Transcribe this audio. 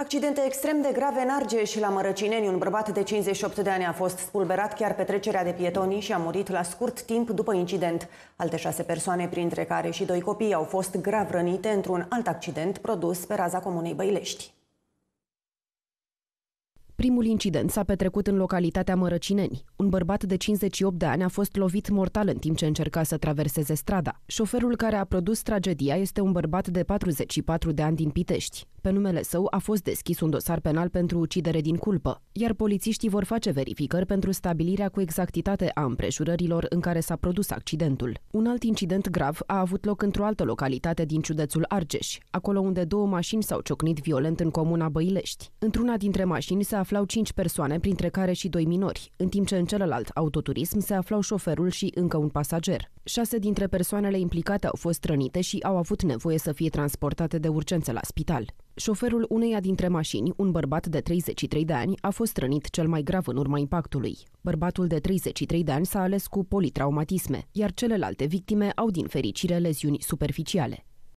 Accidente extrem de grave în Arge și la Mărăcineni, un bărbat de 58 de ani a fost spulberat chiar pe trecerea de pietonii și a murit la scurt timp după incident. Alte șase persoane, printre care și doi copii, au fost grav rănite într-un alt accident produs pe raza comunei Băilești. Primul incident s-a petrecut în localitatea Mărăcineni. Un bărbat de 58 de ani a fost lovit mortal în timp ce încerca să traverseze strada. Șoferul care a produs tragedia este un bărbat de 44 de ani din Pitești. Pe numele său a fost deschis un dosar penal pentru ucidere din culpă, iar polițiștii vor face verificări pentru stabilirea cu exactitate a împrejurărilor în care s-a produs accidentul. Un alt incident grav a avut loc într-o altă localitate din județul Argeș, acolo unde două mașini s-au ciocnit violent în comuna Băilești. Într-una dintre mașini se aflau 5 persoane, printre care și doi minori, în timp ce în celălalt autoturism se aflau șoferul și încă un pasager. Șase dintre persoanele implicate au fost rănite și au avut nevoie să fie transportate de urgență la spital. Șoferul uneia dintre mașini, un bărbat de 33 de ani, a fost rănit cel mai grav în urma impactului. Bărbatul de 33 de ani s-a ales cu politraumatisme, iar celelalte victime au din fericire leziuni superficiale.